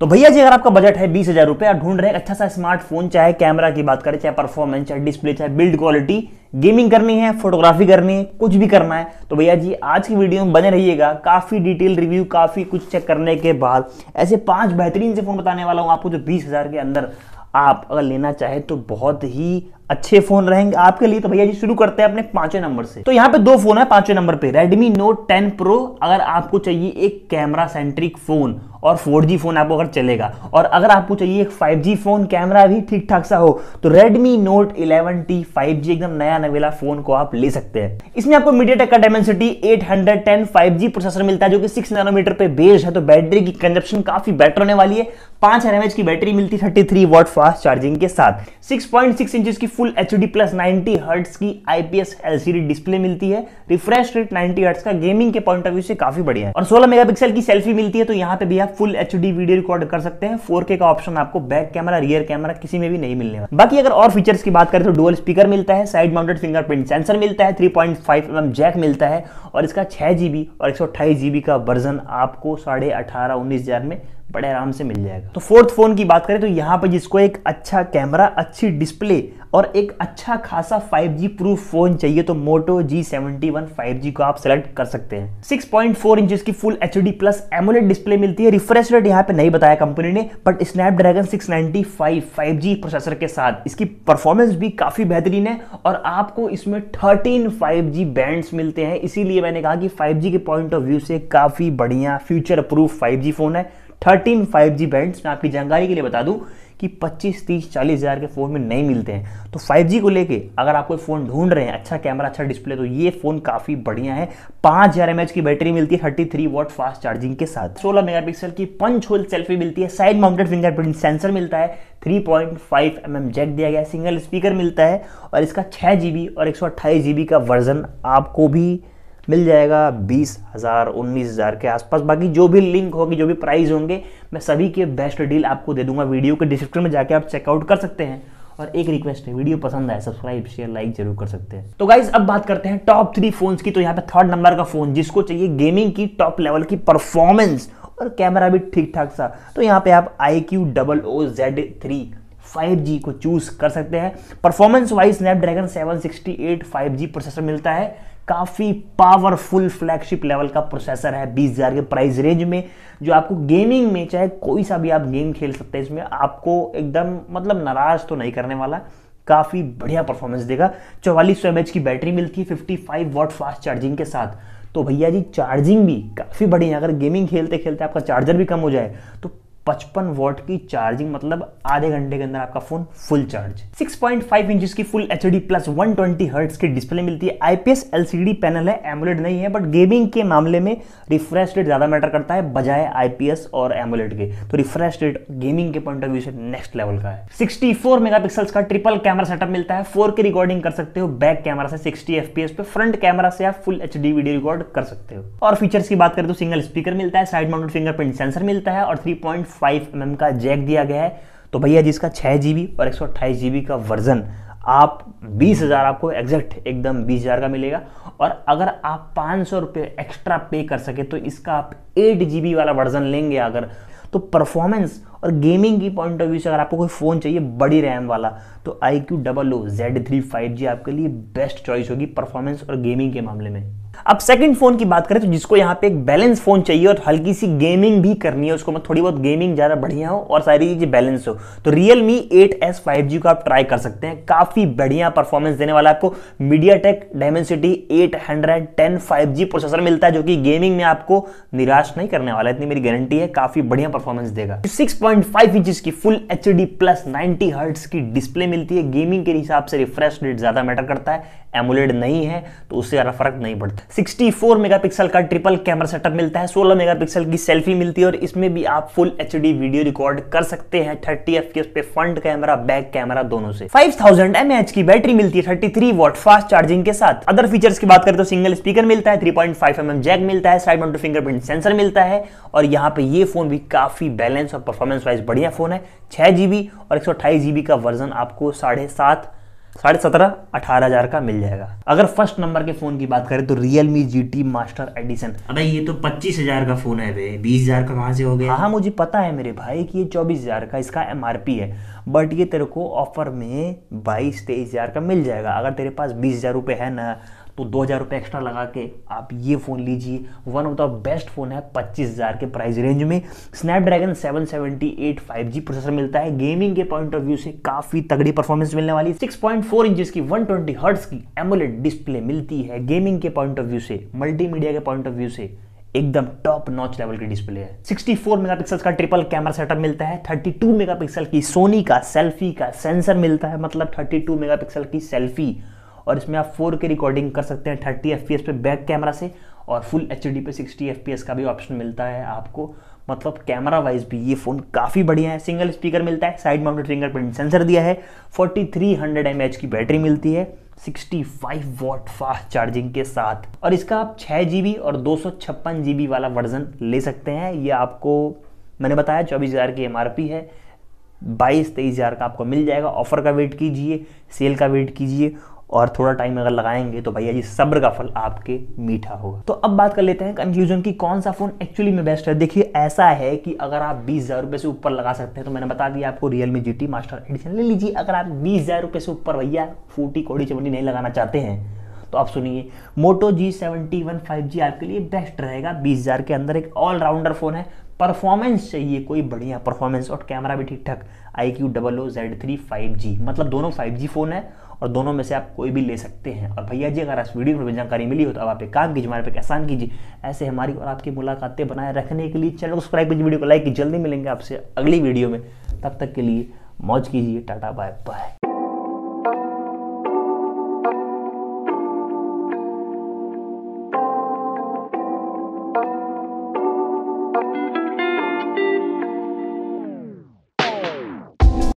तो भैया जी अगर आपका बजट है बीस हजार रुपये ढूंढ रहे हैं अच्छा सा स्मार्टफोन चाहे कैमरा की बात करें चाहे परफॉर्मेंस चाहे डिस्प्ले चाहे बिल्ड क्वालिटी गेमिंग करनी है फोटोग्राफी करनी है कुछ भी करना है तो भैया जी आज की वीडियो में बने रहिएगा काफ़ी डिटेल रिव्यू काफ़ी कुछ चेक करने के बाद ऐसे पांच बेहतरीन से फ़ोन बताने वाला हूँ आपको जो बीस हज़ार के अंदर आप अगर लेना चाहे तो बहुत ही अच्छे फोन रहेंगे आपके लिए तो भैया जी शुरू करते हैं अपने पांचवें नंबर से तो यहाँ पे दो फोन है पांचवें नंबर पे Redmi Note 10 Pro अगर आपको चाहिए एक कैमरा सेंट्रिक फोन और 4G फोन आपको अगर चलेगा और अगर आपको चाहिए एक 5G फोन कैमरा भी ठीक ठाक सा हो तो Redmi Note 11T 5G एकदम नया नवेला फोन को आप ले सकते हैं इसमें आपको MediaTek का डायमेंसिटी एट हंड्रेड प्रोसेसर मिलता है जो कि सिक्स नैनोमीटर पे बेस्ड है तो बैटरी की कंजप्शन काफी बेटर होने वाली है पांच एनएमएच की बैटरी मिलती है थर्टी थ्री फास्ट चार्जिंग के साथ सिक्स पॉइंट की full H D plus ninety hertz की आईपीएस एलसीडी डिस्प्ले मिलती है रिफ्रेश रेट नाइनटी हर्ट्स का गेमिंग के पॉइंट ऑफ व्यू से काफी बढ़िया है और 16 मेगापिक्सल की सेल्फी मिलती है तो यहाँ पे भी आप फुल एच वीडियो रिकॉर्ड कर सकते हैं फोर का ऑप्शन आपको बैक कैमरा रियर कैमरा किसी में भी नहीं मिलने वाला बाकी अगर और फीचर्स की बात करें तो डुअल स्पीकर मिलता है साइड माउंटेड फिंगरप्रिंट सेंसर मिलता है थ्री पॉइंट जैक मिलता है और इसका छह और एक का वर्जन आपको साढ़े अठारह में बड़े आराम से मिल जाएगा तो फोर्थ फ़ोन की बात करें तो यहाँ पर जिसको एक अच्छा कैमरा अच्छी डिस्प्ले और एक अच्छा खासा 5G प्रूफ फ़ोन चाहिए तो Moto G seventy one five को आप सेलेक्ट कर सकते हैं 6.4 पॉइंट इंच की full H D plus AMOLED display मिलती है रिफ्रेश रेट यहाँ पे नहीं बताया कंपनी ने बट स्नैपड्रैगन 695 नाइनटी प्रोसेसर के साथ इसकी परफॉर्मेंस भी काफ़ी बेहतरीन है और आपको इसमें थर्टीन फाइव बैंड्स मिलते हैं इसीलिए मैंने कहा कि फाइव के पॉइंट ऑफ व्यू से काफ़ी बढ़िया फ्यूचर प्रूफ फाइव फ़ोन है थर्टीन फाइव जी बैंड्स मैं आपकी जानकारी के लिए बता दूं कि 25, 30, 40 हज़ार के फ़ोन में नहीं मिलते हैं तो 5G को लेके अगर आप कोई फ़ोन ढूंढ रहे हैं अच्छा कैमरा अच्छा डिस्प्ले तो ये फ़ोन काफ़ी बढ़िया है पाँच हज़ार एम की बैटरी मिलती है thirty three watt fast charging के साथ सोलह मेगापिक्सल की पंच होल सेल्फी मिलती है साइड माउंटेड फिंगरप्रिंट सेंसर मिलता है 3.5 mm जैक दिया गया सिंगल स्पीकर मिलता है और इसका छः जी और एक सौ का वर्जन आपको भी मिल जाएगा बीस हज़ार उन्नीस हज़ार के आसपास बाकी जो भी लिंक होगी जो भी प्राइस होंगे मैं सभी के बेस्ट डील आपको दे दूंगा वीडियो के डिस्क्रिप्शन में जाके आप चेकआउट कर सकते हैं और एक रिक्वेस्ट है वीडियो पसंद आए सब्सक्राइब शेयर लाइक जरूर कर सकते हैं तो गाइज अब बात करते हैं टॉप थ्री फोन्स की तो यहाँ पे थर्ड नंबर का फोन जिसको चाहिए गेमिंग की टॉप लेवल की परफॉर्मेंस और कैमरा भी ठीक ठाक सा तो यहाँ पे आप I Q double O Z three 5G को चूज कर सकते हैं performance wise Snapdragon 768 5G processor मिलता है काफ़ी पावरफुल फ्लैगशिप लेवल का प्रोसेसर है बीस हज़ार के प्राइस रेंज में जो आपको गेमिंग में चाहे कोई सा भी आप गेम खेल सकते हैं इसमें आपको एकदम मतलब नाराज़ तो नहीं करने वाला काफ़ी बढ़िया परफॉर्मेंस देगा चौवालीस सौ की बैटरी मिलती है fifty five watt fast charging के साथ तो भैया जी चार्जिंग भी काफ़ी बढ़िया अगर गेमिंग खेलते खेलते आपका चार्जर भी कम हो जाए तो 55 वॉट की चार्जिंग मतलब आधे घंटे के अंदर आपका phone full charge 6.5 point inch की full H D plus one twenty की डिस्प्ले मिलती है आईपीएस एलसीडी पैनल है एमुलेट नहीं है बट गेमिंग के मामले में रिफ्रेश रेट ज़्यादा मैटर करता है बजाय आईपीएस और एमुलेट के तो रिफ्रेश रेट गेमिंग के पॉइंट ऑफ व्यू से नेक्स्ट लेवल का है सिक्सटी फोर का ट्रिपल कैमरा सेटअप मिलता है फोर रिकॉर्डिंग कर सकते हो बैक कैमरा से सिक्सटी एफ पे फ्रंट कैमरा से आप फुल एच वीडियो रिकॉर्ड कर सकते हो और फीचर्स की बात करें तो सिंगल स्पीकर मिलता है साइड माउंटेड फिंगरप्रिंट सेंसर मिलता है और थ्री फाइव एम का जैक दिया गया है तो भैया जिसका छः जी और एक सौ का वर्जन आप बीस हज़ार आपको एग्जैक्ट एकदम बीस हज़ार का मिलेगा और अगर आप पाँच सौ रुपये एक्स्ट्रा पे कर सके तो इसका आप एट जी वाला वर्जन लेंगे अगर तो परफॉर्मेंस और गेमिंग की पॉइंट ऑफ व्यू से अगर आपको कोई फ़ोन चाहिए बड़ी रैम वाला तो I Q double O Z three five G आपके लिए बेस्ट चॉइस होगी परफॉर्मेंस और गेमिंग के मामले में अब सेकंड फोन की बात करें तो जिसको यहाँ पे एक बैलेंस फोन चाहिए और हल्की सी गेमिंग भी करनी है उसको मैं थोड़ी बहुत गेमिंग ज़्यादा बढ़िया हो और सारी चीज़ें बैलेंस हो तो Realme eight S five G को आप ट्राई कर सकते हैं काफ़ी बढ़िया परफॉर्मेंस देने वाला आपको MediaTek Dimensity eight hundred ten five G processor मिलता है जो कि गेमिंग में आपको निराश नहीं करने वाला इतनी मेरी गारंटी है काफ़ी बढ़िया परफॉर्मेंस देगा सिक्स पॉइंट फाइव की full H D plus ninety hertz की डिस्प्ले मिलती है गेमिंग के हिसाब से रिफ्रेश रेट ज़्यादा मैटर करता है एमुलेट नहीं है तो उससे ज़्यादा फर्क नहीं पड़ता 64 मेगापिक्सल का ट्रिपल कैमरा सेटअप मिलता है 16 मेगापिक्सल की सेल्फी मिलती है और इसमें भी आप फुल एच वीडियो रिकॉर्ड कर सकते हैं थर्टी एफ पे फ्रंट कैमरा बैक कैमरा दोनों से फाइव थाउजेंड की बैटरी मिलती है थर्टी वॉट फास्ट चार्जिंग के साथ अदर फीचर्स की बात करें तो सिंगल स्पीकर मिलता है थ्री पॉइंट mm जैक मिलता है साइड माउंट फिंगरप्रिंट सेंसर मिलता है और यहाँ पे ये फोन भी काफी बैलेंस और परफॉर्मेंस वाइज बढ़िया फोन है छह जीबी और एक सौ का वर्जन आपको साढ़े सात साढ़े सत्रह अठारह हजार का मिल जाएगा अगर फर्स्ट नंबर के फोन की बात करें तो Realme G T master edition अबे ये तो पच्चीस हजार का फोन है बीस हजार का कहाँ से हो गया हाँ मुझे पता है मेरे भाई कि ये चौबीस हजार का इसका एम आर पी है बट ये तेरे को ऑफर में बाईस तेईस हजार का मिल जाएगा अगर तेरे पास बीस हजार रुपये है ना तो दो हज़ार रुपये एक्स्ट्रा लगा के आप ये फ़ोन लीजिए one of the best phone है पच्चीस हज़ार के प्राइस रेंज में Snapdragon seven seventy eight five G processor मिलता है गेमिंग के पॉइंट ऑफ व्यू से काफ़ी तगड़ी परफॉर्मेंस मिलने वाली सिक्स पॉइंट फोर इंचज की वन ट्वेंटी हर्ट्स की एमोलेट डिस्प्ले मिलती है गेमिंग के पॉइंट ऑफ व्यू से मीडिया के पॉइंट ऑफ व्यू से एकदम टॉप नॉच लेवल की डिस्प्ले है 64 मेगापिक्सल का ट्रिपल कैमरा सेटअप मिलता है 32 मेगापिक्सल की सोनी का सेल्फी का सेंसर मिलता है मतलब 32 मेगापिक्सल की सेल्फी और इसमें आप फोर के रिकॉर्डिंग कर सकते हैं थर्टी एफ पे बैक कैमरा से और फुल एच पे सिक्सटी एफ का भी ऑप्शन मिलता है आपको मतलब कैमरा वाइज भी ये फ़ोन काफ़ी बढ़िया है सिंगल स्पीकर मिलता है साइड माउंटेड फिंगरप्रिंट सेंसर दिया है 4300 थ्री की बैटरी मिलती है 65 वॉट फास्ट चार्जिंग के साथ और इसका आप छः जी और दो सौ वाला वर्जन ले सकते हैं ये आपको मैंने बताया चौबीस हज़ार की एम है बाईस तेईस हज़ार का आपको मिल जाएगा ऑफर का वेट कीजिए सेल का वेट कीजिए और थोड़ा टाइम अगर लगाएंगे तो भैया जी सब्र का फल आपके मीठा होगा तो अब बात कर लेते हैं कंक्लूजन की कौन सा फ़ोन एक्चुअली में बेस्ट है देखिए ऐसा है कि अगर आप बीस हज़ार रुपए से ऊपर लगा सकते हैं तो मैंने बता दिया आपको Realme G master edition ले लीजिए अगर आप बीस हज़ार रुपए से ऊपर भैया फूटी कोड़ी चमड़ी नहीं लगाना चाहते हैं तो आप सुनिए Moto G seventy one five G आपके लिए बेस्ट रहेगा बीस हज़ार के अंदर एक ऑलराउंडर फ़ोन है परफॉर्मेंस चाहिए कोई बढ़िया परफॉर्मेंस और कैमरा भी ठीक ठाक I Q double O Z three five G मतलब दोनों फाइव जी फ़ोन है और दोनों में से आप कोई भी ले सकते हैं और भैया जी अगर आप वीडियो में जानकारी मिली हो तो आप एक काम कीजिए हमारे पे एहसान कीजिए ऐसे हमारी और आपकी मुलाकातें बनाए रखने के लिए चैनल को सब्सक्राइब कीजिए वीडियो को लाइक कीजिए जल्दी मिलेंगे आपसे अगली वीडियो में तब तक के लिए मौज कीजिए टाटा बाय बाय